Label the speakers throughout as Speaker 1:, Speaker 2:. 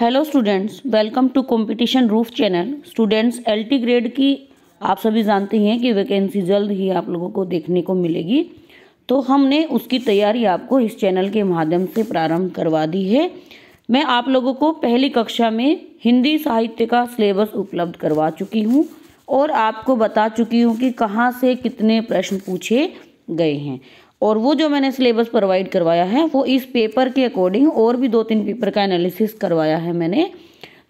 Speaker 1: hello students welcome to competition roof channel students LT grade की आप सभी जानते हैं कि वैकेंसी जल्द ही आप लोगों को देखने को मिलेगी तो हमने उसकी तैयारी आपको इस चैनल के माध्यम से प्रारंभ करवा दी है मैं आप लोगों को पहली कक्षा में हिंदी साहित्य का सिलेबस उपलब्ध करवा चुकी हूँ और आपको बता चुकी हूँ कि कहाँ से कितने प्रश्न पूछे गए हैं और वो जो मैंने सिलेबस प्रोवाइड करवाया है वो इस पेपर के अकॉर्डिंग और भी दो तीन पेपर का एनालिसिस करवाया है मैंने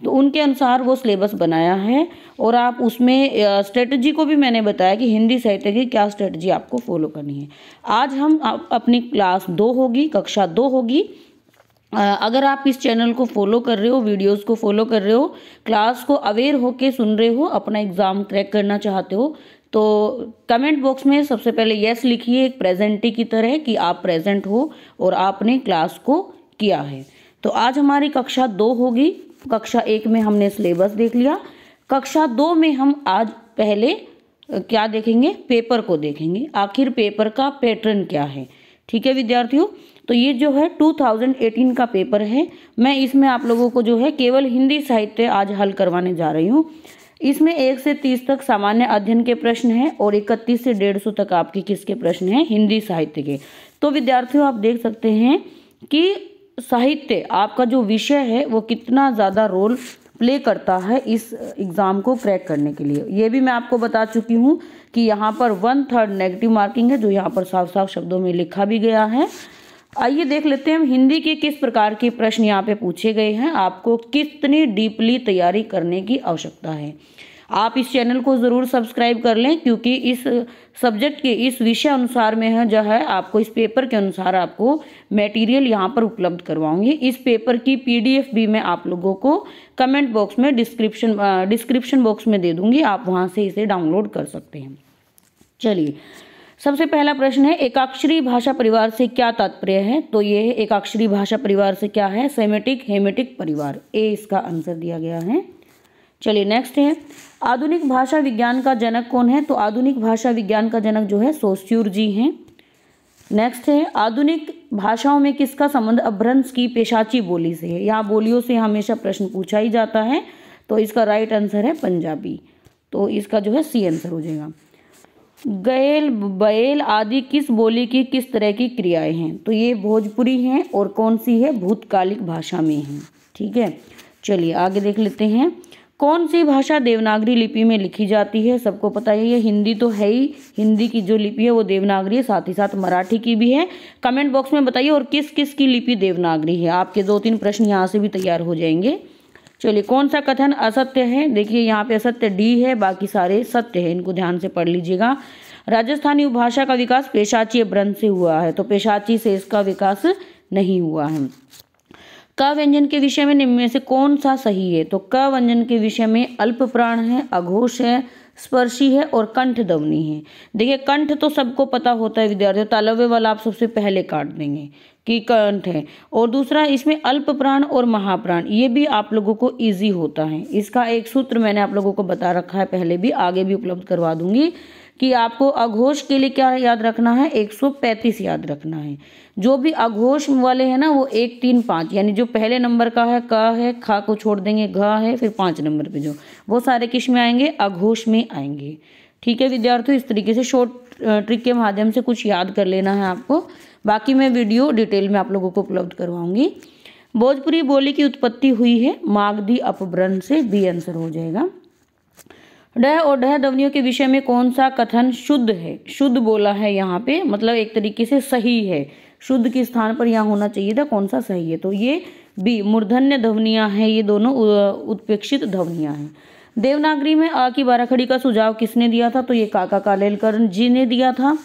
Speaker 1: तो उनके अनुसार वो सिलेबस बनाया है और आप उसमें स्ट्रेटजी को भी मैंने बताया कि हिंदी साहित्य की क्या स्ट्रेटजी आपको फॉलो करनी है आज हम आप अपनी क्लास दो होगी कक्षा दो होगी अगर आप इस चैनल को फॉलो कर रहे हो वीडियोस को फॉलो कर रहे हो क्लास को अवेयर होके सुन रहे हो अपना एग्ज़ाम क्रैक करना चाहते हो तो कमेंट बॉक्स में सबसे पहले यस लिखिए एक प्रेजेंटी की तरह कि आप प्रेजेंट हो और आपने क्लास को किया है तो आज हमारी कक्षा दो होगी कक्षा एक में हमने सिलेबस देख लिया कक्षा दो में हम आज पहले क्या देखेंगे पेपर को देखेंगे आखिर पेपर का पैटर्न क्या है ठीक है विद्यार्थियों तो ये जो है 2018 का पेपर है मैं इसमें आप लोगों को जो है केवल हिंदी साहित्य आज हल करवाने जा रही हूँ इसमें एक से तीस तक सामान्य अध्ययन के प्रश्न हैं और इकतीस से डेढ़ सौ तक आपके किसके प्रश्न हैं हिंदी साहित्य के तो विद्यार्थियों आप देख सकते हैं कि साहित्य आपका जो विषय है वो कितना ज़्यादा रोल प्ले करता है इस एग्ज़ाम को क्रैक करने के लिए ये भी मैं आपको बता चुकी हूँ कि यहाँ पर वन थर्ड नेगेटिव मार्किंग है जो यहाँ पर साफ साफ शब्दों में लिखा भी गया है आइए देख लेते हैं हम हिंदी के किस प्रकार के प्रश्न यहाँ पे पूछे गए हैं आपको कितनी डीपली तैयारी करने की आवश्यकता है आप इस चैनल को ज़रूर सब्सक्राइब कर लें क्योंकि इस सब्जेक्ट के इस विषय अनुसार में है जो है आपको इस पेपर के अनुसार आपको मटेरियल यहाँ पर उपलब्ध करवाऊंगी इस पेपर की पीडीएफ भी मैं आप लोगों को कमेंट बॉक्स में डिस्क्रिप्शन डिस्क्रिप्शन बॉक्स में दे दूंगी आप वहाँ से इसे डाउनलोड कर सकते हैं चलिए सबसे पहला प्रश्न है एकाक्षरी भाषा परिवार से क्या तात्पर्य है तो ये है एकाक्षरी भाषा परिवार से क्या है सेमेटिक हेमेटिक परिवार ए इसका आंसर दिया गया है चलिए नेक्स्ट है आधुनिक भाषा विज्ञान का जनक कौन है तो आधुनिक भाषा विज्ञान का जनक जो है सोस्यूर जी हैं नेक्स्ट है आधुनिक भाषाओं में किसका संबंध अभ्रंश की पेशाची बोली से है यहाँ बोलियों से हमेशा प्रश्न पूछा ही जाता है तो इसका राइट आंसर है पंजाबी तो इसका जो है सी आंसर हो जाएगा गैल बैल आदि किस बोली की किस तरह की क्रियाएं हैं तो ये भोजपुरी हैं और कौन सी है भूतकालिक भाषा में है ठीक है चलिए आगे देख लेते हैं कौन सी भाषा देवनागरी लिपि में लिखी जाती है सबको पता है ये हिंदी तो है ही हिंदी की जो लिपि है वो देवनागरी है साथ ही साथ मराठी की भी है कमेंट बॉक्स में बताइए और किस किस की लिपि देवनागरी है आपके दो तीन प्रश्न यहाँ से भी तैयार हो जाएंगे चलिए कौन सा कथन असत्य है देखिए यहाँ पे असत्य डी है बाकी सारे सत्य है इनको ध्यान से पढ़ लीजिएगा राजस्थानी उपभाषा का विकास पेशाची ब्रंथ से हुआ है तो पेशाची से इसका विकास नहीं हुआ है क व्यंजन के विषय में निम्न में से कौन सा सही है तो क व्यंजन के विषय में अल्प प्राण है अघोष है स्पर्शी है और कंठ दवनी है देखिए कंठ तो सबको पता होता है विद्यार्थियों तालव्य वाला आप सबसे पहले काट देंगे की कंठ है और दूसरा इसमें अल्प प्राण और महाप्राण ये भी आप लोगों को ईजी होता है इसका एक सूत्र मैंने आप लोगों को बता रखा है पहले भी आगे भी उपलब्ध करवा दूंगी कि आपको अघोष के लिए क्या याद रखना है 135 याद रखना है जो भी अघोष वाले हैं ना वो एक तीन पाँच यानी जो पहले नंबर का है क है खा को छोड़ देंगे घ है फिर पाँच नंबर पे जो वो सारे किस में आएंगे अघोष में आएंगे ठीक है विद्यार्थियों इस तरीके से शॉर्ट ट्रिक के माध्यम से कुछ याद कर लेना है आपको बाकी मैं वीडियो डिटेल में आप लोगों को उपलब्ध करवाऊंगी भोजपुरी बोली की उत्पत्ति हुई है मागधी अपभ्रंश से बी आंसर हो जाएगा डह और डह ध्वनियों के विषय में कौन सा कथन शुद्ध है शुद्ध बोला है यहाँ पे मतलब एक तरीके से सही है शुद्ध के स्थान पर यहाँ होना चाहिए था कौन सा सही है तो ये बी मूर्धन्य ध्वनियाँ हैं ये दोनों उत्पेक्षित ध्वनियाँ हैं देवनागरी में आ की बाराखड़ी का सुझाव किसने दिया था तो ये काका कालेलकर जी ने दिया था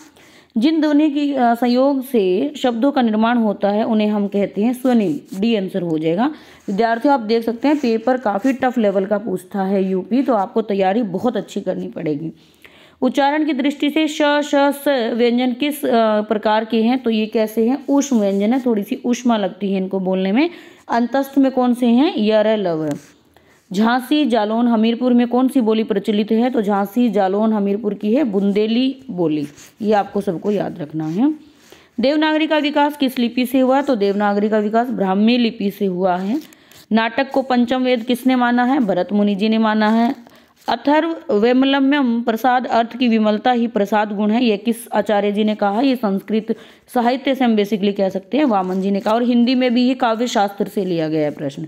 Speaker 1: जिन ध्वनि की संयोग से शब्दों का निर्माण होता है उन्हें हम कहते हैं स्वनिम डी आंसर हो जाएगा विद्यार्थियों आप देख सकते हैं पेपर काफ़ी टफ लेवल का पूछता है यूपी तो आपको तैयारी बहुत अच्छी करनी पड़ेगी उच्चारण की दृष्टि से श श स व्यंजन किस प्रकार के हैं तो ये कैसे हैं उष्म व्यंजन है थोड़ी सी उष्मा लगती है इनको बोलने में अंतस्थ में कौन से हैं यर लव झांसी जालौन हमीरपुर में कौन सी बोली प्रचलित है तो झांसी जालौन हमीरपुर की है बुंदेली बोली ये आपको सबको याद रखना है देवनागरी का विकास किस लिपि से हुआ तो देवनागरी का विकास ब्राह्मी लिपि से हुआ है नाटक को पंचम वेद किसने माना है भरत मुनि जी ने माना है अथर्व वेमलम्यम प्रसाद अर्थ की विमलता ही प्रसाद गुण है ये किस आचार्य जी ने कहा ये संस्कृत साहित्य से हम बेसिकली कह सकते हैं वामन जी ने कहा और हिंदी में भी ये काव्य शास्त्र से लिया गया है प्रश्न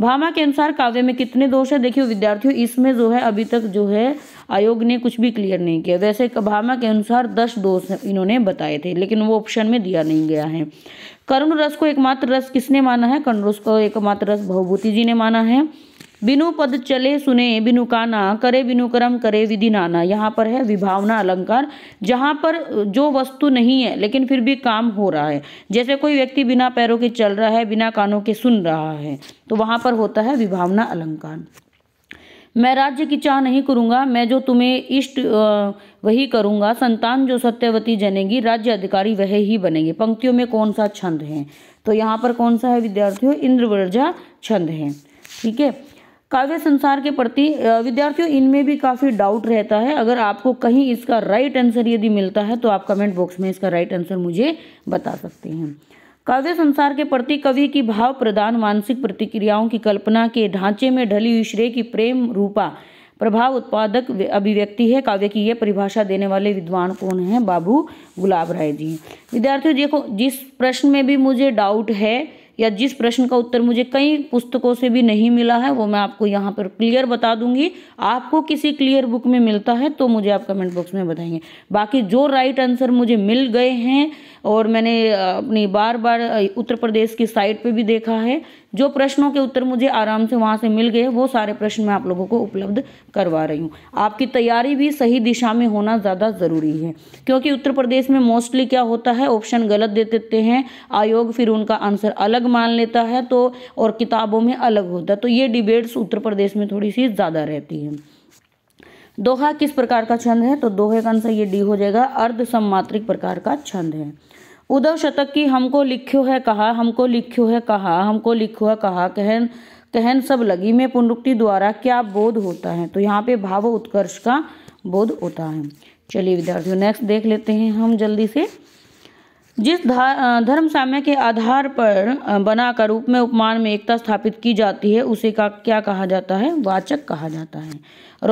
Speaker 1: भामा के अनुसार काव्य में कितने दोष है देखियो विद्यार्थियों इसमें जो है अभी तक जो है आयोग ने कुछ भी क्लियर नहीं किया वैसे भामा के अनुसार दस दोष इन्होंने बताए थे लेकिन वो ऑप्शन में दिया नहीं गया है करुण रस को एकमात्र रस किसने माना है करुण रस को एकमात्र रस भवभूति जी ने माना है बिनु पद चले सुने बिनु काना करे बिनु कर्म करे विधि नाना यहाँ पर है विभावना अलंकार जहाँ पर जो वस्तु नहीं है लेकिन फिर भी काम हो रहा है जैसे कोई व्यक्ति बिना पैरों के चल रहा है बिना कानों के सुन रहा है तो वहाँ पर होता है विभावना अलंकार मैं राज्य की चाह नहीं करूँगा मैं जो तुम्हें इष्ट वही करूँगा संतान जो सत्यवती जनेगी राज्य अधिकारी वह ही बनेंगे पंक्तियों में कौन सा छंद है तो यहाँ पर कौन सा है विद्यार्थियों इंद्रवर्जा छंद है ठीक है काव्य संसार के प्रति विद्यार्थियों इनमें भी काफ़ी डाउट रहता है अगर आपको कहीं इसका राइट आंसर यदि मिलता है तो आप कमेंट बॉक्स में इसका राइट आंसर मुझे बता सकते हैं काव्य संसार के प्रति कवि की भाव प्रदान मानसिक प्रतिक्रियाओं की कल्पना के ढांचे में ढली हुई श्रेय की प्रेम रूपा प्रभाव उत्पादक अभिव्यक्ति है काव्य की यह परिभाषा देने वाले विद्वान कौन हैं बाबू गुलाब राय जी विद्यार्थियों देखो जिस प्रश्न में भी मुझे डाउट है या जिस प्रश्न का उत्तर मुझे कई पुस्तकों से भी नहीं मिला है वो मैं आपको यहाँ पर क्लियर बता दूंगी आपको किसी क्लियर बुक में मिलता है तो मुझे आप कमेंट बॉक्स में बताएंगे बाकी जो राइट आंसर मुझे मिल गए हैं और मैंने अपनी बार बार उत्तर प्रदेश की साइट पर भी देखा है जो प्रश्नों के उत्तर मुझे आराम से वहाँ से मिल गए वो सारे प्रश्न मैं आप लोगों को उपलब्ध करवा रही हूँ आपकी तैयारी भी सही दिशा में होना ज़्यादा ज़रूरी है क्योंकि उत्तर प्रदेश में मोस्टली क्या होता है ऑप्शन गलत दे देते हैं आयोग फिर उनका आंसर अलग मान लेता है तो और किताबों में अलग होता है तो ये डिबेट्स उत्तर प्रदेश में थोड़ी सी ज़्यादा रहती है दोहा किस प्रकार का छंद है तो दोहे का आंसर ये डी हो जाएगा अर्ध प्रकार का छंद है उदव शतक की हमको लिख्यो है कहा हमको लिख्यो है कहा हमको लिखो है कहा कहन कहन सब लगी में पुनरुक्ति द्वारा क्या बोध होता है तो यहाँ पे भाव उत्कर्ष का बोध होता है चलिए विद्यार्थियों नेक्स्ट देख लेते हैं हम जल्दी से जिस धर्म साम्य के आधार पर बनाकर रूप में उपमान में एकता स्थापित की जाती है उसे का क्या कहा जाता है वाचक कहा जाता है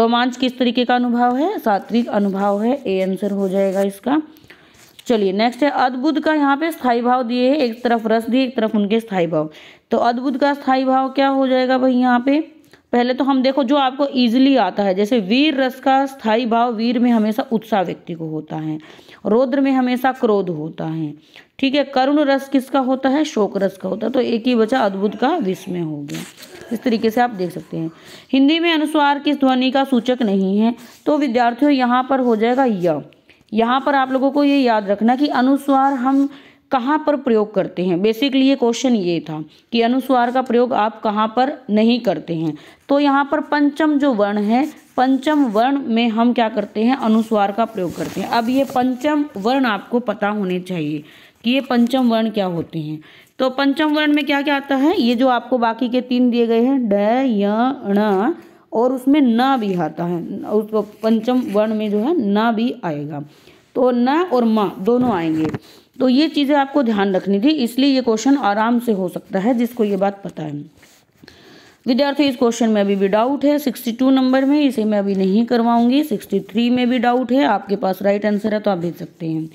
Speaker 1: रोमांच किस तरीके का अनुभव है सात्विक अनुभव है ए आंसर हो जाएगा इसका चलिए नेक्स्ट है अद्भुत का यहाँ पे स्थाई भाव दिए है एक तरफ रस दिए एक तरफ उनके स्थाई भाव तो अद्भुत का स्थाई भाव क्या हो जाएगा भाई यहाँ पे पहले तो हम देखो जो आपको इजिली आता है जैसे वीर रस का स्थाई भाव वीर में हमेशा उत्साह व्यक्ति को होता है रौद्र में हमेशा क्रोध होता है ठीक है करुण रस किसका होता है शोक रस का होता है तो एक ही बचा अद्भुत का विष में हो गया इस तरीके से आप देख सकते हैं हिंदी में अनुस्वार किस ध्वनि का सूचक नहीं है तो विद्यार्थियों यहाँ पर हो जाएगा य यहाँ पर आप लोगों को ये याद रखना कि अनुस्वार हम कहाँ पर प्रयोग करते हैं बेसिकली ये क्वेश्चन ये था कि अनुस्वार का प्रयोग आप कहाँ पर नहीं करते हैं तो यहाँ पर पंचम जो वर्ण है पंचम वर्ण में हम क्या करते हैं अनुस्वार का प्रयोग करते हैं अब ये पंचम वर्ण आपको पता होने चाहिए कि ये पंचम वर्ण क्या होते हैं तो पंचम वर्ण में क्या क्या आता है ये जो आपको बाकी के तीन दिए गए हैं ड य और उसमें ना भी आता है उस पंचम वर्ण में जो है ना भी आएगा तो ना और माँ दोनों आएंगे तो ये चीज़ें आपको ध्यान रखनी थी इसलिए ये क्वेश्चन आराम से हो सकता है जिसको ये बात पता है विद्यार्थी इस क्वेश्चन में अभी भी डाउट है 62 नंबर में इसे मैं अभी नहीं करवाऊंगी 63 में भी डाउट है आपके पास राइट आंसर है तो आप भेज सकते हैं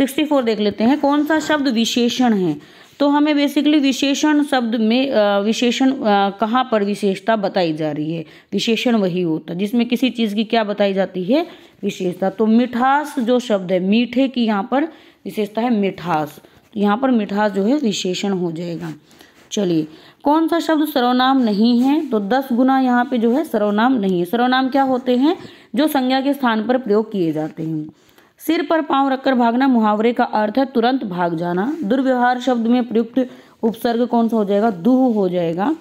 Speaker 1: 64 देख लेते हैं कौन सा शब्द विशेषण है तो हमें बेसिकली विशेषण शब्द में विशेषण कहाँ पर विशेषता बताई जा रही है विशेषण वही होता है जिसमें किसी चीज़ की क्या बताई जाती है विशेषता तो मिठास जो शब्द है मीठे की यहाँ पर विशेषता है मिठास तो यहाँ पर मिठास जो है विशेषण हो जाएगा चलिए कौन सा शब्द सर्वनाम नहीं है तो दस गुना यहाँ पे जो है सर्वनाम नहीं है सर्वनाम क्या होते हैं जो संज्ञा के स्थान पर प्रयोग किए जाते हैं सिर पर पांव रखकर भागना मुहावरे का अर्थ है तुरंत भाग जाना दुर्व्यवहार शब्द में प्रयुक्त उपसर्ग कौन सा हो जाएगा दुह हो जाएगा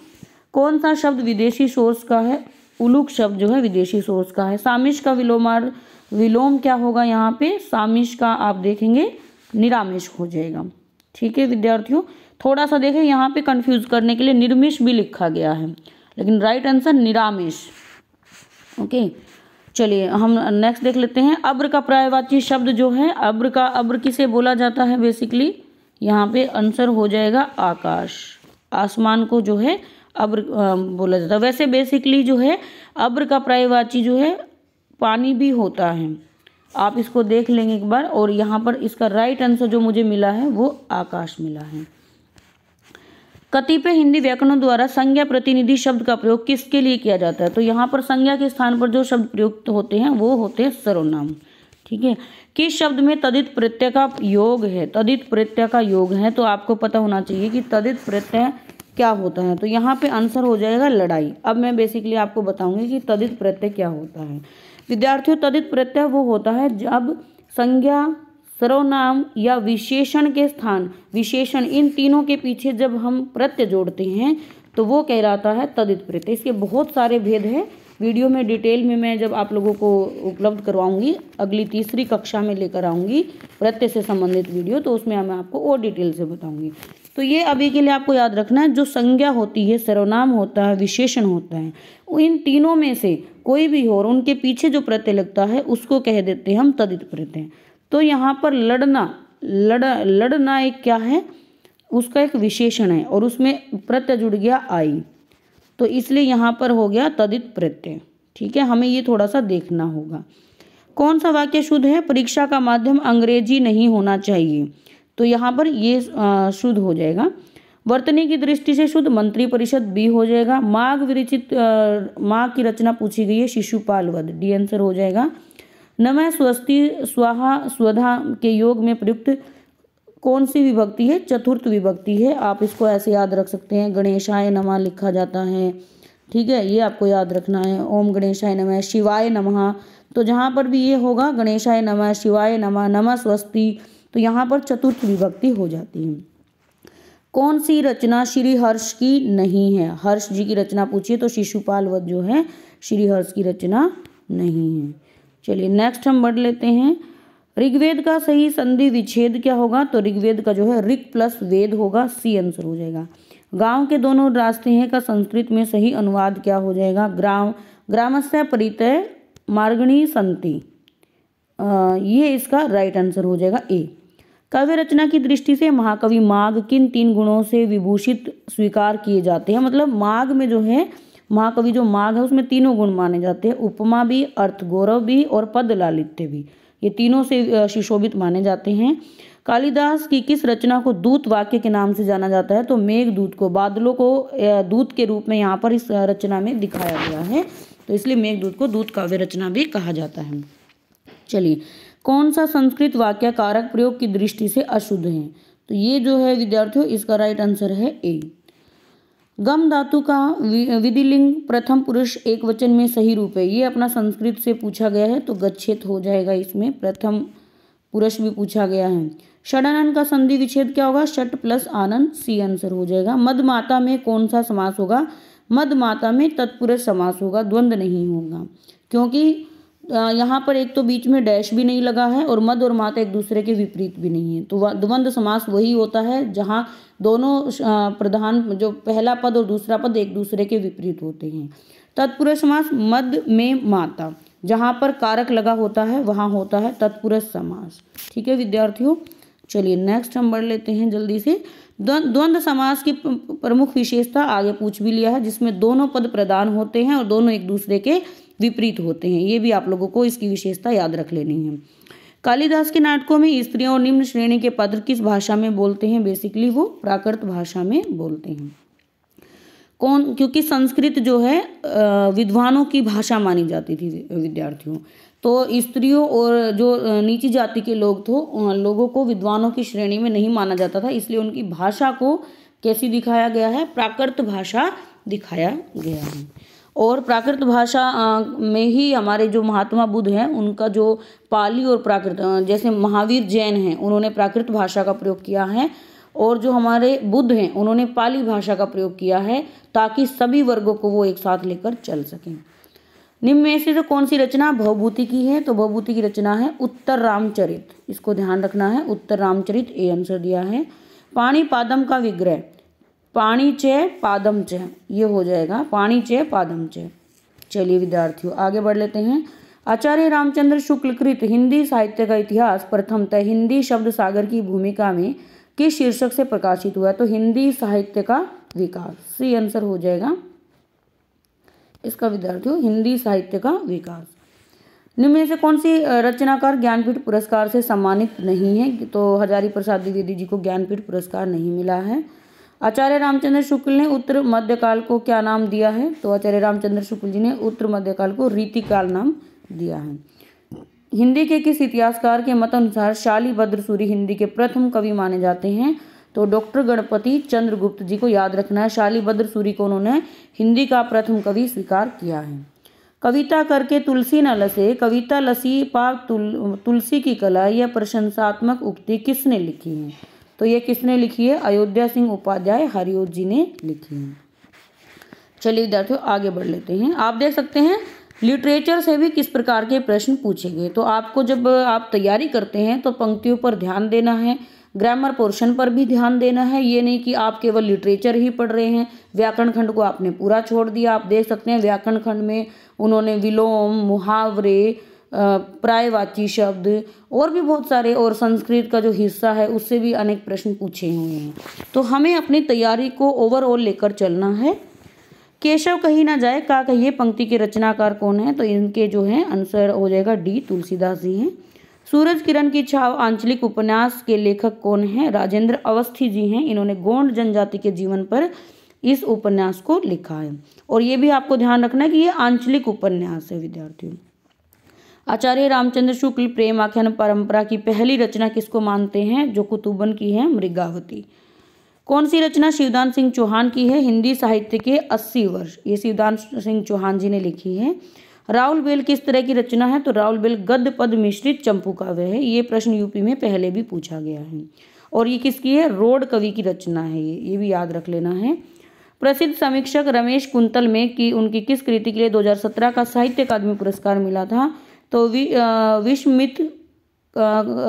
Speaker 1: कौन सा शब्द विदेशी सोर्स का है उलुक शब्द जो है विदेशी सोर्स का है सामिश का विलोमार विलोम क्या होगा यहाँ पे सामिश का आप देखेंगे निरामिश हो जाएगा ठीक है विद्यार्थियों थोड़ा सा देखें यहाँ पे कंफ्यूज करने के लिए निर्मिश भी लिखा गया है लेकिन राइट आंसर निरामिश ओके चलिए हम नेक्स्ट देख लेते हैं अब्र का प्रायवाची शब्द जो है अब्र का अब्र किसे बोला जाता है बेसिकली यहाँ पे आंसर हो जाएगा आकाश आसमान को जो है अब्र बोला जाता है वैसे बेसिकली जो है अब्र का प्रायवाची जो है पानी भी होता है आप इसको देख लेंगे एक बार और यहाँ पर इसका राइट आंसर जो मुझे मिला है वो आकाश मिला है कतिपय हिंदी व्याकरणों द्वारा संज्ञा प्रतिनिधि शब्द का प्रयोग किसके लिए किया जाता है तो यहाँ पर संज्ञा के स्थान पर जो शब्द प्रयुक्त होते हैं वो होते हैं सर्वनाम ठीक है किस शब्द में तदित प्रत्यय का योग है तदित प्रत्यय का योग है तो आपको पता होना चाहिए कि तदित प्रत्यय क्या होता है तो यहाँ पे आंसर हो जाएगा लड़ाई अब मैं बेसिकली आपको बताऊंगी कि तदित प्रत्यय क्या होता है विद्यार्थियों तदित प्रत्यय वो होता है जब संज्ञा सर्वनाम या विशेषण के स्थान विशेषण इन तीनों के पीछे जब हम प्रत्यय जोड़ते हैं तो वो कहलाता है तदित प्रत्यय इसके बहुत सारे भेद हैं वीडियो में डिटेल में मैं जब आप लोगों को उपलब्ध करवाऊंगी अगली तीसरी कक्षा में लेकर आऊंगी प्रत्यय से संबंधित वीडियो तो उसमें मैं आपको और डिटेल से बताऊंगी तो ये अभी के लिए आपको याद रखना है जो संज्ञा होती है सर्वनाम होता है विशेषण होता है इन तीनों में से कोई भी हो और उनके पीछे जो प्रत्यय लगता है उसको कह देते हैं हम तदित प्रत्यय तो यहाँ पर लड़ना लड़ लड़ना एक क्या है उसका एक विशेषण है और उसमें प्रत्यय जुड़ गया आई तो इसलिए यहाँ पर हो गया तदित प्रत्यय ठीक है हमें ये थोड़ा सा देखना होगा कौन सा वाक्य शुद्ध है परीक्षा का माध्यम अंग्रेजी नहीं होना चाहिए तो यहाँ पर ये शुद्ध हो जाएगा वर्तनी की दृष्टि से शुद्ध मंत्री परिषद बी हो जाएगा माघ विरचित माघ की रचना पूछी गई है शिशुपाल वध डी आंसर हो जाएगा नमः स्वस्ति स्वाहा स्वधा के योग में प्रयुक्त कौन सी विभक्ति है चतुर्थ विभक्ति है आप इसको ऐसे याद रख सकते हैं गणेशाय नमः लिखा जाता है ठीक है ये आपको याद रखना है ओम गणेशाय नमः शिवाय नमः तो जहाँ पर भी ये होगा गणेशाय नमः शिवाय नमः नमः स्वस्ति तो यहाँ पर चतुर्थ विभक्ति हो जाती है कौन सी रचना श्री हर्ष की नहीं है हर्ष जी की रचना पूछिए तो शिशुपाल वध जो है श्री हर्ष की रचना नहीं है चलिए नेक्स्ट हम बढ़ लेते हैं ऋग्वेद का सही संधि विच्छेद क्या होगा तो ऋग्वेद का जो है ऋग प्लस वेद होगा सी आंसर हो जाएगा गांव के दोनों रास्ते हैं का संस्कृत में सही अनुवाद क्या हो जाएगा ग्राम ग्रामस्य परितय मार्गणी संति ये इसका राइट आंसर हो जाएगा ए काव्य रचना की दृष्टि से महाकवि माघ किन तीन गुणों से विभूषित स्वीकार किए जाते हैं मतलब माघ में जो है महाकवि जो माघ है उसमें तीनों गुण माने जाते हैं उपमा भी अर्थ गौरव भी और पद लालित्य भी ये तीनों से सुशोभित माने जाते हैं कालिदास की किस रचना को दूत वाक्य के नाम से जाना जाता है तो मेघ दूत को बादलों को दूत के रूप में यहाँ पर इस रचना में दिखाया गया है तो इसलिए मेघ दूत को दूत काव्य रचना भी कहा जाता है चलिए कौन सा संस्कृत वाक्य कारक प्रयोग की दृष्टि से अशुद्ध है तो ये जो है विद्यार्थियों इसका राइट आंसर है ए गम धातु का विधिलिंग प्रथम पुरुष एक वचन में सही रूप है ये अपना संस्कृत से पूछा गया है तो गच्छेत हो जाएगा इसमें प्रथम पुरुष भी पूछा गया है षडानन का संधि विच्छेद क्या होगा षट प्लस आनंद सी आंसर हो जाएगा मद माता में कौन सा समास होगा मद माता में तत्पुरुष समास होगा द्वंद्व नहीं होगा क्योंकि यहाँ पर एक तो बीच में डैश भी नहीं लगा है और मध और मात एक दूसरे के विपरीत भी नहीं है तो द्वंद्व समास वही होता है जहाँ दोनों प्रधान जो पहला पद और दूसरा पद एक दूसरे के विपरीत होते हैं तत्पुरुष समास मध में माता जहाँ पर कारक लगा होता है वहाँ होता है तत्पुरुष समास ठीक है विद्यार्थियों चलिए नेक्स्ट हम बढ़ लेते हैं जल्दी से द्वंद्व समास की प्रमुख विशेषता आगे पूछ भी लिया है जिसमें दोनों पद प्रदान होते हैं और दोनों एक दूसरे के विपरीत होते हैं ये भी आप लोगों को इसकी विशेषता याद रख लेनी है कालिदास के नाटकों में स्त्रियों और निम्न श्रेणी के पद किस भाषा में बोलते हैं बेसिकली वो प्राकृत भाषा में बोलते हैं कौन क्योंकि संस्कृत जो है विद्वानों की भाषा मानी जाती थी विद्यार्थियों तो स्त्रियों और जो नीची जाति के लोग थे लोगों को विद्वानों की श्रेणी में नहीं माना जाता था इसलिए उनकी भाषा को कैसी दिखाया गया है प्राकृत भाषा दिखाया गया है और प्राकृत भाषा में ही हमारे जो महात्मा बुद्ध हैं उनका जो पाली और प्राकृत जैसे महावीर जैन हैं उन्होंने प्राकृत भाषा का प्रयोग किया है और जो हमारे बुद्ध हैं उन्होंने पाली भाषा का प्रयोग किया है ताकि सभी वर्गों को वो एक साथ लेकर चल सकें निम्न में से तो कौन सी रचना भवभूति की है तो भवभूति की रचना है उत्तर रामचरित इसको ध्यान रखना है उत्तर रामचरित ए आंसर दिया है पाणीपादम का विग्रह पाणी चय पादम चय ये हो जाएगा पाणी चय पादम चय चलिए विद्यार्थियों आगे बढ़ लेते हैं आचार्य रामचंद्र शुक्ल कृत हिंदी साहित्य का इतिहास प्रथमतः हिंदी शब्द सागर की भूमिका में किस शीर्षक से प्रकाशित हुआ तो हिंदी साहित्य का विकास सी आंसर हो जाएगा इसका विद्यार्थियों हिंदी साहित्य का विकास निम्न में से कौन सी रचनाकार ज्ञानपीठ पुरस्कार से सम्मानित नहीं है तो हजारी प्रसाद द्विवेदी जी को ज्ञानपीठ पुरस्कार नहीं मिला है आचार्य रामचंद्र शुक्ल ने उत्तर मध्यकाल को क्या नाम दिया है तो आचार्य रामचंद्र शुक्ल जी ने उत्तर मध्यकाल को रीतिकाल नाम दिया है हिंदी के किस इतिहासकार के मत अनुसार शालीभद्र सूरी हिंदी के प्रथम कवि माने जाते हैं तो डॉक्टर गणपति चंद्रगुप्त जी को याद रखना है शालीभद्र सूरी को उन्होंने हिंदी का प्रथम कवि स्वीकार किया है कविता करके तुलसी न लसे कविता लसी पा तुल, तुलसी की कला यह प्रशंसात्मक उक्ति किसने लिखी है तो ये किसने लिखी है अयोध्या सिंह उपाध्याय हरिओत जी ने लिखी है चलिए विद्यार्थियों आगे बढ़ लेते हैं आप देख सकते हैं लिटरेचर से भी किस प्रकार के प्रश्न पूछे गए तो आपको जब आप तैयारी करते हैं तो पंक्तियों पर ध्यान देना है ग्रामर पोर्शन पर भी ध्यान देना है ये नहीं कि आप केवल लिटरेचर ही पढ़ रहे हैं व्याकरण खंड को आपने पूरा छोड़ दिया आप देख सकते हैं व्याकरण खंड में उन्होंने विलोम मुहावरे प्रायवाची शब्द और भी बहुत सारे और संस्कृत का जो हिस्सा है उससे भी अनेक प्रश्न पूछे हुए हैं तो हमें अपनी तैयारी को ओवरऑल लेकर चलना है केशव कहीं ना जाए का कहिए पंक्ति के रचनाकार कौन है तो इनके जो है आंसर हो जाएगा डी तुलसीदास जी हैं सूरज किरण की छाव आंचलिक उपन्यास के लेखक कौन हैं राजेंद्र अवस्थी जी हैं इन्होंने गोंड जनजाति के जीवन पर इस उपन्यास को लिखा है और ये भी आपको ध्यान रखना है कि ये आंचलिक उपन्यास है विद्यार्थियों आचार्य रामचंद्र शुक्ल प्रेम आख्यान परंपरा की पहली रचना किसको मानते हैं जो कुतुबन की है मृगावती कौन सी रचना शिवदान सिंह चौहान की है हिंदी साहित्य के अस्सी वर्ष ये शिवदान सिंह चौहान जी ने लिखी है राहुल बेल किस तरह की रचना है तो राहुल बेल गद्य पद मिश्रित चंपू काव्य है ये प्रश्न यूपी में पहले भी पूछा गया है और ये किसकी है रोड कवि की रचना है ये ये भी याद रख लेना है प्रसिद्ध समीक्षक रमेश कुंतल में कि उनकी किस कृति के लिए 2017 का साहित्य अकादमी पुरस्कार मिला था तो वि, विश्वमित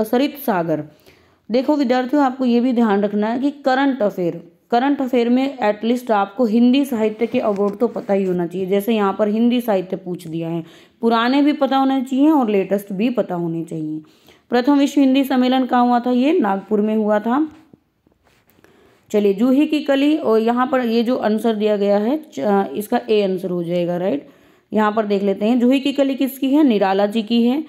Speaker 1: सरित सागर देखो विद्यार्थियों आपको ये भी ध्यान रखना है कि करंट अफेयर करंट अफेयर में एटलीस्ट आपको हिंदी साहित्य के अवार्ड तो पता ही होना चाहिए जैसे यहाँ पर हिंदी साहित्य पूछ दिया है पुराने भी पता होने चाहिए और लेटेस्ट भी पता होने चाहिए प्रथम विश्व हिंदी सम्मेलन कहाँ हुआ था ये नागपुर में हुआ था चलिए जूही की कली और यहाँ पर ये जो आंसर दिया गया है इसका ए आंसर हो जाएगा राइट यहाँ पर देख लेते हैं जूही की कली किसकी है निराला जी की है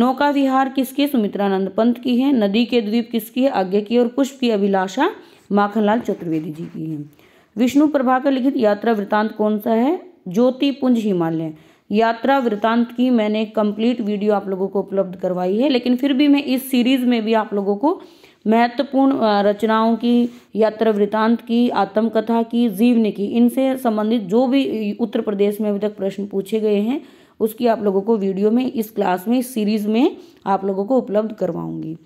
Speaker 1: नौका विहार किसकी सुमित्रानंद पंत की है नदी के द्वीप किसकी है आज्ञा की और पुष्प की अभिलाषा माखनलाल चतुर्वेदी जी की है विष्णु प्रभाकर लिखित यात्रा वृतांत कौन सा है ज्योति पुंज हिमालय यात्रा वृतांत की मैंने कंप्लीट वीडियो आप लोगों को उपलब्ध करवाई है लेकिन फिर भी मैं इस सीरीज़ में भी आप लोगों को महत्वपूर्ण रचनाओं की यात्रा वृतांत की आत्मकथा की जीवनी की इनसे संबंधित जो भी उत्तर प्रदेश में अभी तक प्रश्न पूछे गए हैं उसकी आप लोगों को वीडियो में इस क्लास में इस सीरीज़ में आप लोगों को उपलब्ध करवाऊंगी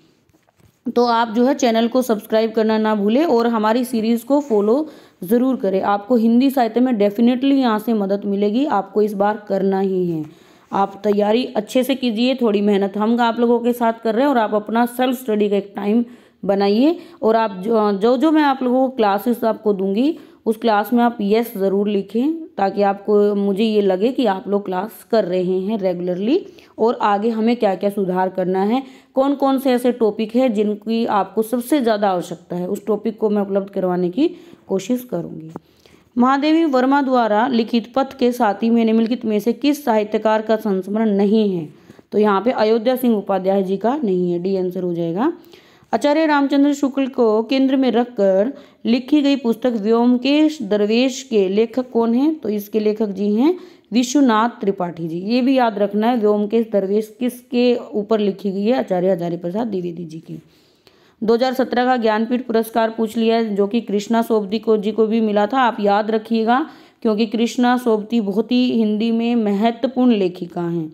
Speaker 1: तो आप जो है चैनल को सब्सक्राइब करना ना भूलें और हमारी सीरीज़ को फॉलो ज़रूर करें आपको हिंदी साहित्य में डेफिनेटली यहाँ से मदद मिलेगी आपको इस बार करना ही है आप तैयारी अच्छे से कीजिए थोड़ी मेहनत हम आप लोगों के साथ कर रहे हैं और आप अपना सेल्फ स्टडी का एक टाइम बनाइए और आप जो जो जो मैं आप लोगों को क्लासेस आपको दूंगी उस क्लास में आप यस ज़रूर लिखें ताकि आपको मुझे ये लगे कि आप लोग क्लास कर रहे हैं रेगुलरली और आगे हमें क्या क्या सुधार करना है कौन कौन से ऐसे टॉपिक है जिनकी आपको सबसे ज़्यादा आवश्यकता है उस टॉपिक को मैं उपलब्ध करवाने की कोशिश करूँगी महादेवी वर्मा द्वारा लिखित पथ के साथी में निम्नलिखित में से किस साहित्यकार का संस्मरण नहीं है तो यहाँ पे अयोध्या सिंह उपाध्याय जी का नहीं है डी आंसर हो जाएगा आचार्य रामचंद्र शुक्ल को केंद्र में रखकर लिखी गई पुस्तक व्योमकेश दरवेश के लेखक कौन हैं तो इसके लेखक जी हैं विश्वनाथ त्रिपाठी जी ये भी याद रखना है व्योमकेश दरवेश किसके ऊपर लिखी गई है आचार्य आचार्य प्रसाद द्विवेदी जी की 2017 का ज्ञानपीठ पुरस्कार पूछ लिया है जो कि कृष्णा सोबती को जी को भी मिला था आप याद रखिएगा क्योंकि कृष्णा सोबती बहुत ही हिंदी में महत्वपूर्ण लेखिका हैं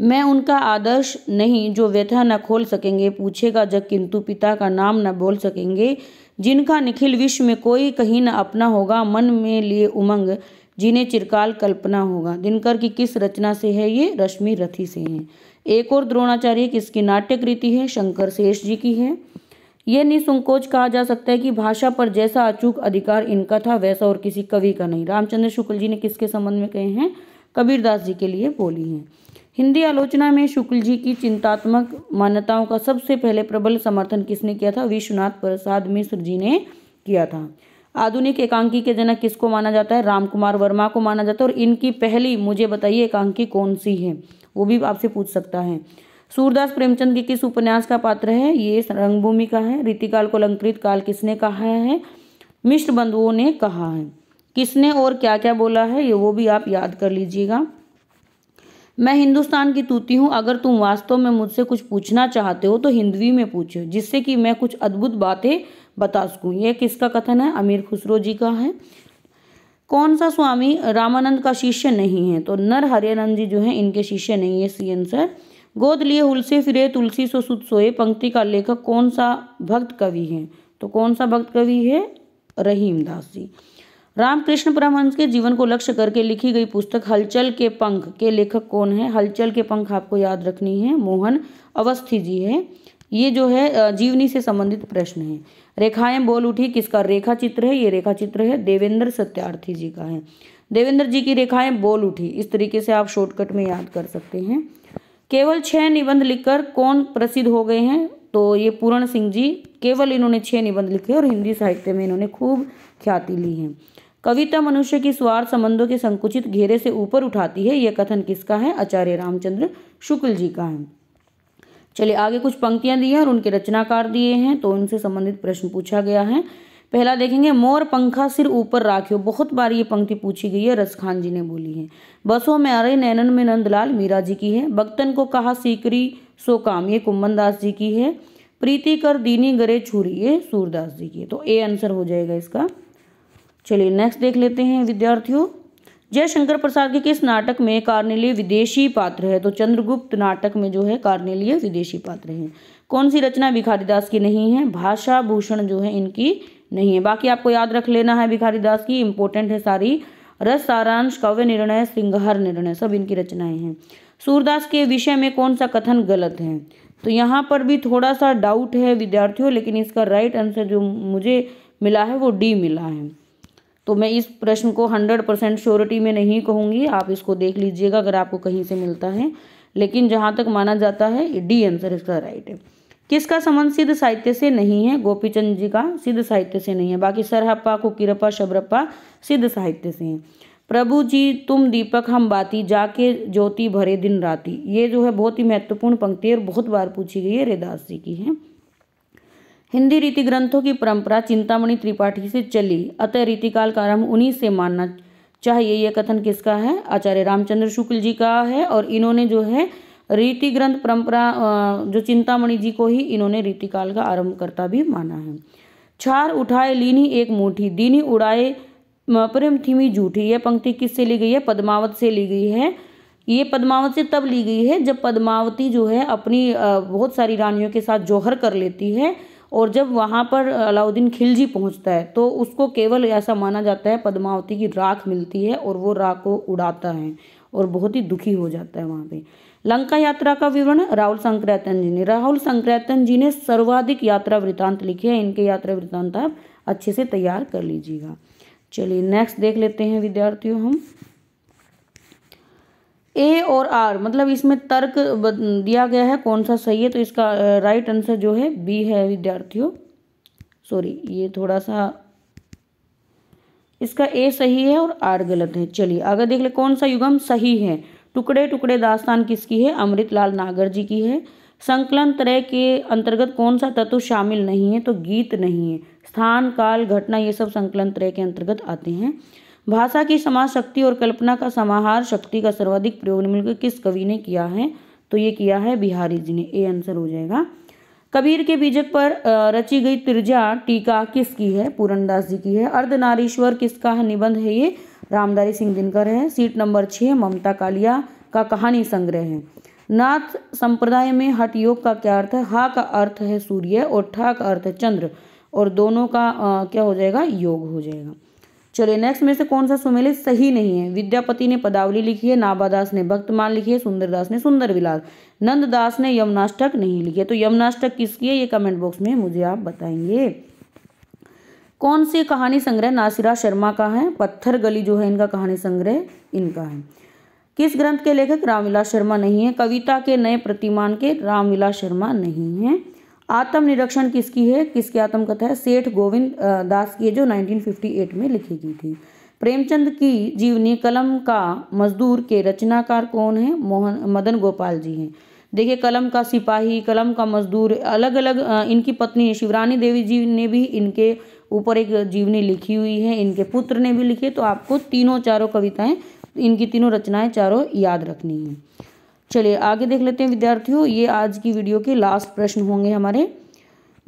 Speaker 1: मैं उनका आदर्श नहीं जो व्यथा न खोल सकेंगे पूछेगा जग किंतु पिता का नाम न बोल सकेंगे जिनका निखिल विश्व में कोई कहीं न अपना होगा मन में लिए उमंग जिन्हें चिरकाल कल्पना होगा दिनकर की किस रचना से है ये रश्मि रथी से हैं एक और द्रोणाचार्य किसकी नाट्य कृति है शंकर शेष जी की है यह निसंकोच कहा जा सकता है कि भाषा पर जैसा अचूक अधिकार इनका था वैसा और किसी कवि का नहीं रामचंद्र शुक्ल जी ने किसके संबंध में कहे हैं कबीरदास जी के लिए बोली हैं हिंदी आलोचना में शुक्ल जी की चिंतात्मक मान्यताओं का सबसे पहले प्रबल समर्थन किसने किया था विश्वनाथ प्रसाद मिश्र जी ने किया था आधुनिक एकांकी के जनक किसको माना जाता है रामकुमार वर्मा को माना जाता है और इनकी पहली मुझे बताइए एकांकी कौन सी है वो भी आपसे पूछ सकता है सूरदास प्रेमचंद के किस उपन्यास का पात्र है ये रंगभूमि का है रीतिकाल को अलंकृत काल किसने कहा है मिश्र बंधुओं ने कहा है किसने और क्या क्या बोला है ये वो भी आप याद कर लीजिएगा मैं हिंदुस्तान की तूती हूँ अगर तुम वास्तव में मुझसे कुछ पूछना चाहते हो तो हिंदवी में पूछो जिससे कि मैं कुछ अद्भुत बातें बता सकूँ यह किसका कथन है अमीर खुसरो जी का है कौन सा स्वामी रामानंद का शिष्य नहीं है तो नर हरियानंद जी जो है इनके शिष्य नहीं है सी आंसर गोद लिए हुलसे फिरे तुलसी सो सुत सोए पंक्ति का लेखक कौन सा भक्त कवि है तो कौन सा भक्त कवि है रहीम दास जी रामकृष्ण परमहंस के जीवन को लक्ष्य करके लिखी गई पुस्तक हलचल के पंख के लेखक कौन है हलचल के पंख आपको याद रखनी है मोहन अवस्थी जी है ये जो है जीवनी से संबंधित प्रश्न है रेखाएं बोल उठी किसका रेखा चित्र है ये रेखा चित्र है देवेंद्र सत्यार्थी जी का है देवेंद्र जी की रेखाएं बोल उठी इस तरीके से आप शॉर्टकट में याद कर सकते हैं केवल छह निबंध लिखकर कौन प्रसिद्ध हो गए हैं तो ये पूरण सिंह जी केवल इन्होंने छह निबंध लिखे और हिंदी साहित्य में इन्होंने खूब ख्याति ली है कविता मनुष्य की स्वार्थ संबंधों के संकुचित घेरे से ऊपर उठाती है यह कथन किसका है आचार्य रामचंद्र शुक्ल जी का है चलिए आगे कुछ पंक्तियां दी हैं और उनके रचनाकार दिए हैं तो उनसे संबंधित प्रश्न पूछा गया है पहला देखेंगे मोर पंखा सिर ऊपर राखियो बहुत बार ये पंक्ति पूछी गई है रसखान जी ने बोली है बसों में अरे नैनन में नंदलाल मीरा जी की है भक्तन को कहा सीकरी सो काम ये कुम्बन दास जी की है प्रीति कर दीनी गरे छुरी ये सूरदास जी की है तो ए आंसर हो जाएगा इसका चलिए नेक्स्ट देख लेते हैं विद्यार्थियों जयशंकर प्रसाद के किस नाटक में कार्नेलिय विदेशी पात्र है तो चंद्रगुप्त नाटक में जो है कार्नेलिय विदेशी पात्र हैं कौन सी रचना भिखारी दास की नहीं है भाषा भूषण जो है इनकी नहीं है बाकी आपको याद रख लेना है भिखारी दास की इंपॉर्टेंट है सारी रस सारांश कव्य निर्णय सिंगार निर्णय सब इनकी रचनाएं हैं सूरदास के विषय में कौन सा कथन गलत है तो यहाँ पर भी थोड़ा सा डाउट है विद्यार्थियों लेकिन इसका राइट आंसर जो मुझे मिला है वो डी मिला है तो मैं इस प्रश्न को हंड्रेड परसेंट श्योरिटी में नहीं कहूँगी आप इसको देख लीजिएगा अगर आपको कहीं से मिलता है लेकिन जहाँ तक माना जाता है डी आंसर इसका राइट है किसका संबंध सिद्ध साहित्य से नहीं है गोपीचंद जी का सिद्ध साहित्य से नहीं है बाकी सरहप्पा कुकीरप्पा शबरप्पा सिद्ध साहित्य से हैं प्रभु जी तुम दीपक हम बाती जाके ज्योति भरे दिन राती ये जो है बहुत ही महत्वपूर्ण पंक्ति है और बहुत बार पूछी गई है रेदास जी की है हिंदी रीति ग्रंथों की परंपरा चिंतामणि त्रिपाठी से चली अतः रीतिकाल का आरंभ उन्हीं से मानना चाहिए यह कथन किसका है आचार्य रामचंद्र शुक्ल जी का है और इन्होंने जो है रीति ग्रंथ परंपरा जो चिंतामणि जी को ही इन्होंने रीतिकाल का आरंभ करता भी माना है छार उठाए लीनी एक मूठी दीनी उड़ाए प्रेम थीमी झूठी यह पंक्ति किससे ली गई है पद्मावत से ली गई है ये पद्मावत से तब ली गई है जब पद्मावती जो है अपनी बहुत सारी रानियों के साथ जौहर कर लेती है और जब वहाँ पर अलाउद्दीन खिलजी पहुँचता है तो उसको केवल ऐसा माना जाता है पद्मावती की राख मिलती है और वो राख को उड़ाता है और बहुत ही दुखी हो जाता है वहाँ पे लंका यात्रा का विवरण राहुल संक्रैतन जी ने राहुल संक्रैतन जी ने सर्वाधिक यात्रा वृतांत लिखे हैं इनके यात्रा वृतांत आप अच्छे से तैयार कर लीजिएगा चलिए नेक्स्ट देख लेते हैं विद्यार्थियों हम ए और आर मतलब इसमें तर्क दिया गया है कौन सा सही है तो इसका राइट आंसर जो है बी है विद्यार्थियों सॉरी ये थोड़ा सा इसका ए सही है और आर गलत है चलिए आगे देख ले कौन सा युगम सही है टुकड़े टुकड़े दास्तान किसकी है अमृतलाल नागर जी की है संकलन त्रय के अंतर्गत कौन सा तत्व शामिल नहीं है तो गीत नहीं है स्थान काल घटना ये सब संकलन त्रय के अंतर्गत आते हैं भाषा की समाज शक्ति और कल्पना का समाहार शक्ति का सर्वाधिक प्रयोग निम्नलिखित किस कवि ने किया है तो ये किया है बिहारी जी ने ए आंसर हो जाएगा कबीर के बीजक पर रची गई तिरजा टीका किसकी है पूरनदास जी की है अर्धनारीश्वर किसका है निबंध है ये रामदारी सिंह दिनकर है सीट नंबर छः ममता कालिया का कहानी संग्रह है नाथ संप्रदाय में हट योग का क्या अर्थ है हा का अर्थ है सूर्य और ठा का अर्थ है चंद्र और दोनों का आ, क्या हो जाएगा योग हो जाएगा चलिए नेक्स्ट में से कौन सा सुमेलित सही नहीं है विद्यापति ने पदावली लिखी है नाबादास ने भक्तमान लिखी है सुंदरदास ने सुंदर विलास नंददास ने यमुनाष्टक नहीं लिखी है तो यमुनाष्टक किसकी है ये कमेंट बॉक्स में मुझे आप बताएंगे कौन सी कहानी संग्रह नासिरा शर्मा का है पत्थर गली जो है इनका कहानी संग्रह इनका है किस ग्रंथ के लेखक रामविलास शर्मा नहीं है कविता के नए प्रतिमान के रामविलास शर्मा नहीं है आत्म निरीक्षण किसकी है किसकी आत्मकथा है सेठ गोविंद दास की है जो 1958 में लिखी गई थी प्रेमचंद की जीवनी कलम का मजदूर के रचनाकार कौन है मोहन मदन गोपाल जी हैं देखिए कलम का सिपाही कलम का मजदूर अलग अलग इनकी पत्नी शिवरानी देवी जी ने भी इनके ऊपर एक जीवनी लिखी हुई है इनके पुत्र ने भी लिखी तो आपको तीनों चारों कविताएं इनकी तीनों रचनाएं चारों याद रखनी है चलिए आगे देख लेते हैं विद्यार्थियों ये आज की वीडियो के लास्ट प्रश्न होंगे हमारे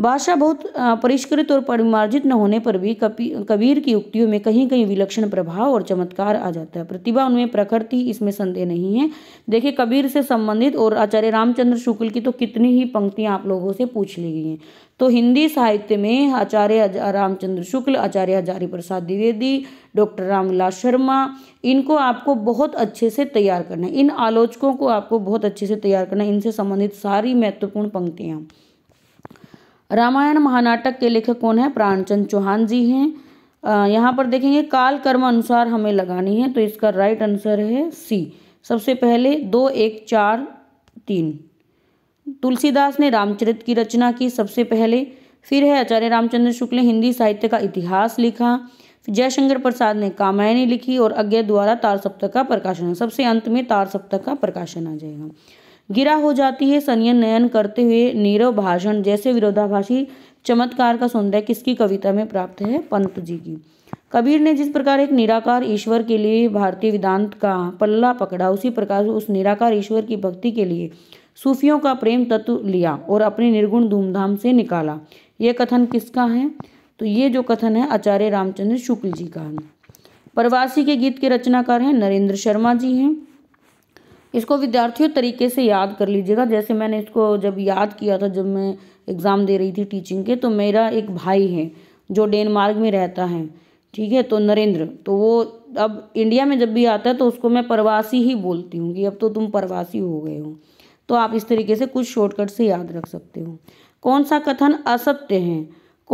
Speaker 1: भाषा बहुत परिष्कृत और परिमार्जित न होने पर भी कबीर की उक्तियों में कहीं कहीं विलक्षण प्रभाव और चमत्कार आ जाता है प्रतिभा उनमें प्रकृति इसमें संदेह नहीं है देखिए कबीर से संबंधित और आचार्य रामचंद्र शुक्ल की तो कितनी ही पंक्तियाँ आप लोगों से पूछ ली गई हैं तो हिंदी साहित्य में आचार्य रामचंद्र शुक्ल आचार्य हजारी प्रसाद द्विवेदी डॉक्टर रामविलास शर्मा इनको आपको बहुत अच्छे से तैयार करना है इन आलोचकों को आपको बहुत अच्छे से तैयार करना है इनसे संबंधित सारी महत्वपूर्ण पंक्तियाँ रामायण महानाटक के लेखक कौन है प्राणचंद चौहान जी हैं यहाँ पर देखेंगे काल कर्म अनुसार हमें लगानी है तो इसका राइट आंसर है सी सबसे पहले दो एक चार तीन तुलसीदास ने रामचरित की रचना की सबसे पहले फिर है आचार्य रामचंद्र शुक्ल ने हिंदी साहित्य का इतिहास लिखा जयशंकर प्रसाद ने कामायनी लिखी और अज्ञा द्वारा तार सप्तक का प्रकाशन सबसे अंत में तार सप्तक का प्रकाशन आ जाएगा गिरा हो जाती है संयन नयन करते हुए नीरव भाषण जैसे विरोधाभाषी चमत्कार का सौंदर्य किसकी कविता में प्राप्त है पंत जी की कबीर ने जिस प्रकार एक निराकार ईश्वर के लिए भारतीय वेदांत का पल्ला पकड़ा उसी प्रकार उस निराकार ईश्वर की भक्ति के लिए सूफियों का प्रेम तत्व लिया और अपने निर्गुण धूमधाम से निकाला ये कथन किसका है तो ये जो कथन है आचार्य रामचंद्र शुक्ल जी का है प्रवासी के गीत के रचनाकार हैं नरेंद्र शर्मा जी हैं इसको विद्यार्थियों तरीके से याद कर लीजिएगा जैसे मैंने इसको जब याद किया था जब मैं एग्ज़ाम दे रही थी टीचिंग के तो मेरा एक भाई है जो डेनमार्क में रहता है ठीक है तो नरेंद्र तो वो अब इंडिया में जब भी आता है तो उसको मैं प्रवासी ही बोलती हूँ कि अब तो तुम प्रवासी हो गए हो तो आप इस तरीके से कुछ शॉर्टकट से याद रख सकते हो कौन सा कथन असत्य है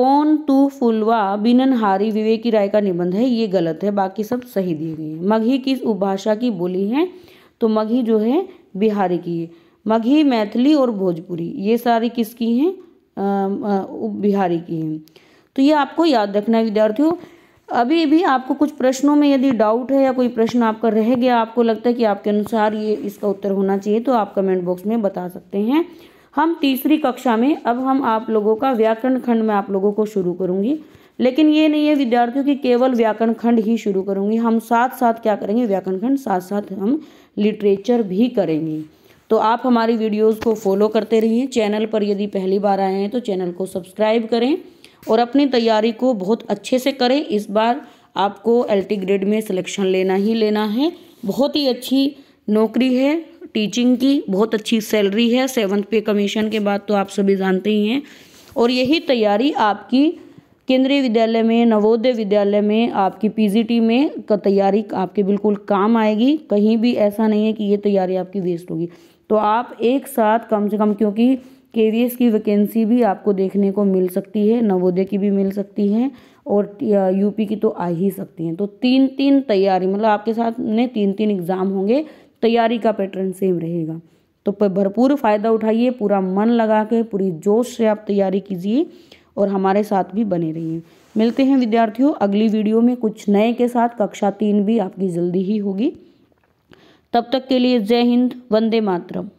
Speaker 1: कौन तू फुलवा बिनन हारी विवेकी राय का निबंध है ये गलत है बाकी सब सही दिए गए हैं मगही किस उपभाषा की बोली है तो मगही जो है बिहारी की है मगही मैथिली और भोजपुरी ये सारी किसकी हैं बिहारी की हैं तो ये आपको याद रखना है विद्यार्थियों अभी भी आपको कुछ प्रश्नों में यदि डाउट है या कोई प्रश्न आपका रह गया आपको लगता है कि आपके अनुसार ये इसका उत्तर होना चाहिए तो आप कमेंट बॉक्स में बता सकते हैं हम तीसरी कक्षा में अब हम आप लोगों का व्याकरण खंड में आप लोगों को शुरू करूंगी लेकिन ये नहीं है विद्यार्थियों की केवल व्याकरण खंड ही शुरू करूँगी हम साथ साथ क्या करेंगे व्याकरण खंड साथ साथ हम लिटरेचर भी करेंगी तो आप हमारी वीडियोस को फॉलो करते रहिए चैनल पर यदि पहली बार आए हैं तो चैनल को सब्सक्राइब करें और अपनी तैयारी को बहुत अच्छे से करें इस बार आपको एल ग्रेड में सिलेक्शन लेना ही लेना है बहुत ही अच्छी नौकरी है टीचिंग की बहुत अच्छी सैलरी है सेवन्थ पे कमीशन के बाद तो आप सभी जानते ही हैं और यही तैयारी आपकी केंद्रीय विद्यालय में नवोदय विद्यालय में आपकी पीजीटी में का तैयारी आपके बिल्कुल काम आएगी कहीं भी ऐसा नहीं है कि ये तैयारी आपकी वेस्ट होगी तो आप एक साथ कम से कम क्योंकि के की वैकेंसी भी आपको देखने को मिल सकती है नवोदय की भी मिल सकती है और यूपी की तो आ ही सकती हैं तो तीन तीन तैयारी मतलब आपके साथ ने तीन तीन एग्ज़ाम होंगे तैयारी का पैटर्न सेम रहेगा तो भरपूर फ़ायदा उठाइए पूरा मन लगा के पूरी जोश से आप तैयारी कीजिए और हमारे साथ भी बने रहिए मिलते हैं विद्यार्थियों अगली वीडियो में कुछ नए के साथ कक्षा तीन भी आपकी जल्दी ही होगी तब तक के लिए जय हिंद वंदे मातरम